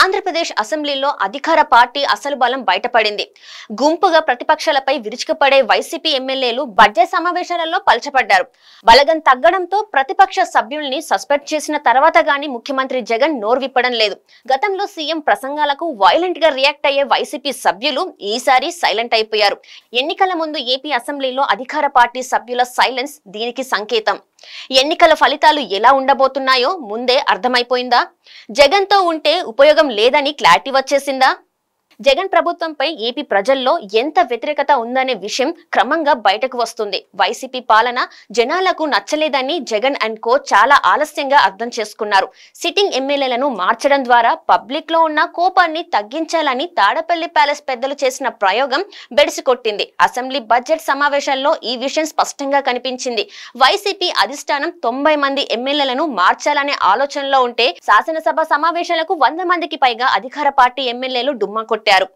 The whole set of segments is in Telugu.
ఆంధ్రప్రదేశ్ అసెంబ్లీలో అధికార పార్టీ అసలు బలం బయటపడింది గుంపుగా ప్రతిపక్షాలపై విరుచుకుపడే వైసీపీ ఎమ్మెల్యేలు బడ్జెట్ సమావేశాలలో పలచపడ్డారు బలగం తగ్గడంతో ప్రతిపక్ష సభ్యుల్ని సస్పెండ్ చేసిన తర్వాత గాని ముఖ్యమంత్రి జగన్ నోర్విప్పడం లేదు గతంలో సీఎం ప్రసంగాలకు వైలెంట్ గా రియాక్ట్ అయ్యే వైసీపీ సభ్యులు ఈసారి సైలెంట్ అయిపోయారు ఎన్నికల ముందు ఏపీ అసెంబ్లీలో అధికార పార్టీ సభ్యుల సైలెన్స్ దీనికి సంకేతం ఎన్నికల ఫలితాలు ఎలా ఉండబోతున్నాయో ముందే అర్థమైపోయిందా జగన్తో ఉంటే ఉపయోగం లేదని క్లారిటీ వచ్చేసిందా జగన్ ప్రభుత్వంపై ఏపీ ప్రజల్లో ఎంత వ్యతిరేకత ఉందనే విషయం క్రమంగా బయటకు వస్తుంది వైసీపీ పాలన జనాలకు నచ్చలేదని జగన్ అండ్ కో చాలా ఆలస్యంగా అర్థం చేసుకున్నారు సిట్టింగ్ ఎమ్మెల్యేలను మార్చడం ద్వారా పబ్లిక్ లో ఉన్న కోపాన్ని తగ్గించాలని తాడపల్లి ప్యాలెస్ పెద్దలు చేసిన ప్రయోగం బెడిసికొట్టింది అసెంబ్లీ బడ్జెట్ సమావేశాల్లో ఈ విషయం స్పష్టంగా కనిపించింది వైసీపీ అధిష్టానం తొంభై మంది ఎమ్మెల్యేలను మార్చాలనే ఆలోచనలో ఉంటే శాసనసభ సమావేశాలకు వంద మందికి పైగా అధికార పార్టీ ఎమ్మెల్యేలు డుమ్మా కొట్టారు crear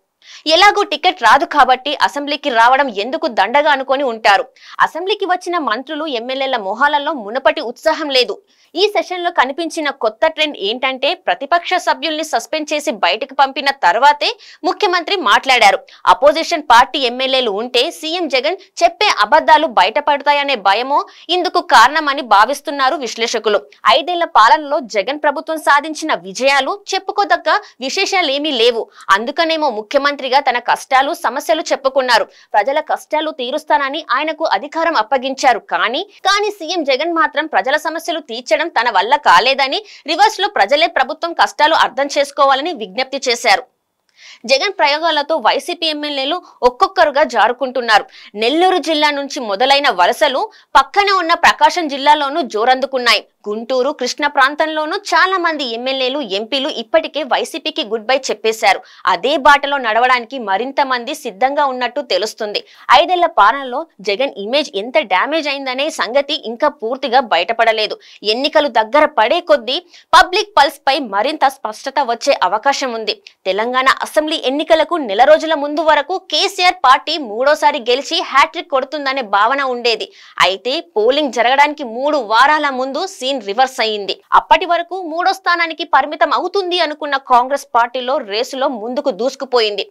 ఎలాగో టికెట్ రాదు కాబట్టి అసెంబ్లీకి రావడం ఎందుకు దండగా అనుకొని ఉంటారు అసెంబ్లీకి వచ్చిన మంత్రులు ఎమ్మెల్యేల మొహాలలో మునపటి ఉత్సాహం లేదు ఈ సెషన్లో కనిపించిన కొత్త ట్రెండ్ ఏంటంటే ప్రతిపక్ష సభ్యుల్ని సస్పెండ్ చేసి బయటకు పంపిన తర్వాతే ముఖ్యమంత్రి మాట్లాడారు అపోజిషన్ పార్టీ ఎమ్మెల్యేలు ఉంటే సీఎం జగన్ చెప్పే అబద్దాలు బయటపడతాయనే భయమో ఇందుకు కారణమని భావిస్తున్నారు విశ్లేషకులు ఐదేళ్ల పాలనలో జగన్ ప్రభుత్వం సాధించిన విజయాలు చెప్పుకోదగ్గ విశేషాలేమీ లేవు అందుకనేమో ముఖ్యమంత్రి ముఖ్యమంత్రిగా తన కష్టాలు సమస్యలు చెప్పుకున్నారు ప్రజల కష్టాలు తీరుస్తానని ఆయనకు అధికారం అప్పగించారు కానీ కానీ సీఎం జగన్ మాత్రం ప్రజల సమస్యలు తీర్చడం తన వల్ల కాలేదని రివర్స్ లో ప్రజలే ప్రభుత్వం కష్టాలు అర్థం చేసుకోవాలని విజ్ఞప్తి చేశారు జగన్ ప్రయోగాలతో వైసీపీ ఎమ్మెల్యేలు ఒక్కొక్కరుగా జారుకుంటున్నారు నెల్లూరు జిల్లా నుంచి మొదలైన వలసలు పక్కనే ఉన్న ప్రకాశం జిల్లాలోనూ జోరందుకున్నాయి గుంటూరు కృష్ణ ప్రాంతంలోనూ చాలా మంది ఎమ్మెల్యేలు ఎంపీలు ఇప్పటికే వైసీపీకి గుడ్ బై చెప్పేశారు అదే బాటలో నడవడానికి మరింత మంది సిద్ధంగా ఉన్నట్టు తెలుస్తుంది ఐదేళ్ల పాలనలో జగన్ ఇమేజ్ ఎంత డ్యామేజ్ అయిందనే సంగతి ఇంకా పూర్తిగా బయటపడలేదు ఎన్నికలు దగ్గర పడే కొద్దీ పబ్లిక్ పల్స్ పై మరింత స్పష్టత వచ్చే అవకాశం ఉంది తెలంగాణ అసలు అసెంబ్లీ ఎన్నికలకు నెల రోజుల ముందు వరకు కేసీఆర్ పార్టీ మూడోసారి గెలిచి హ్యాట్రిక్ కొడుతుందనే భావన ఉండేది అయితే పోలింగ్ జరగడానికి మూడు వారాల ముందు సీన్ రివర్స్ అయ్యింది అప్పటి వరకు మూడో స్థానానికి పరిమితం అవుతుంది అనుకున్న కాంగ్రెస్ పార్టీలో రేసులో ముందుకు దూసుకుపోయింది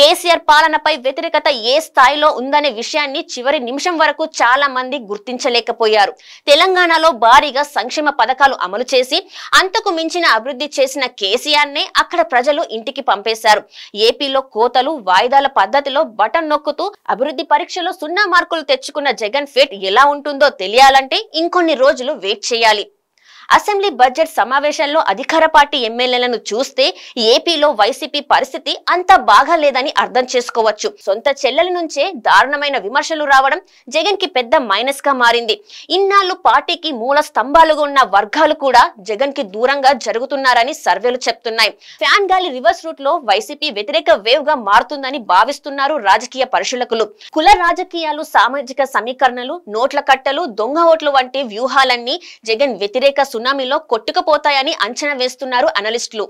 కేసీఆర్ పాలనపై వ్యతిరేకత ఏ స్థాయిలో ఉందనే విషయాన్ని చివరి నిమిషం వరకు చాలా మంది గుర్తించలేకపోయారు తెలంగాణలో భారీగా సంక్షేమ పథకాలు అమలు చేసి అంతకు మించిన అభివృద్ధి చేసిన కేసీఆర్ నే అక్కడ ప్రజలు ఇంటికి పంపేశారు ఏపీలో కోతలు వాయిదాల పద్ధతిలో బటన్ నొక్కుతూ అభివృద్ధి పరీక్షలో సున్నా మార్కులు తెచ్చుకున్న జగన్ ఫిట్ ఎలా ఉంటుందో తెలియాలంటే ఇంకొన్ని రోజులు వెయిట్ చేయాలి అసెంబ్లీ బడ్జెట్ సమావేశాల్లో అధికార పార్టీ ఎమ్మెల్యేలను చూస్తే ఏపీలో వైసీపీ పరిస్థితి అంత బాగా లేదని అర్థం చేసుకోవచ్చు సొంత చెల్లెల నుంచే దారుణమైన విమర్శలు రావడం జగన్ కి పెద్ద మైనస్ గా మారింది ఇన్నాళ్ళు పార్టీకి మూల స్తంభాలుగా ఉన్న వర్గాలు కూడా జగన్ కి దూరంగా జరుగుతున్నారని సర్వేలు చెప్తున్నాయి ఫ్యాన్ గాలి రివర్స్ రూట్ లో వైసీపీ వ్యతిరేక వేవ్ గా మారుతుందని భావిస్తున్నారు రాజకీయ పరిశీలకులు కుల రాజకీయాలు సామాజిక సమీకరణలు నోట్ల కట్టలు దొంగ ఓట్లు వంటి వ్యూహాలన్నీ జగన్ వ్యతిరేక సునామీలో కొట్టుకుపోతాయని అంచనా వేస్తున్నారు అనలిస్టులు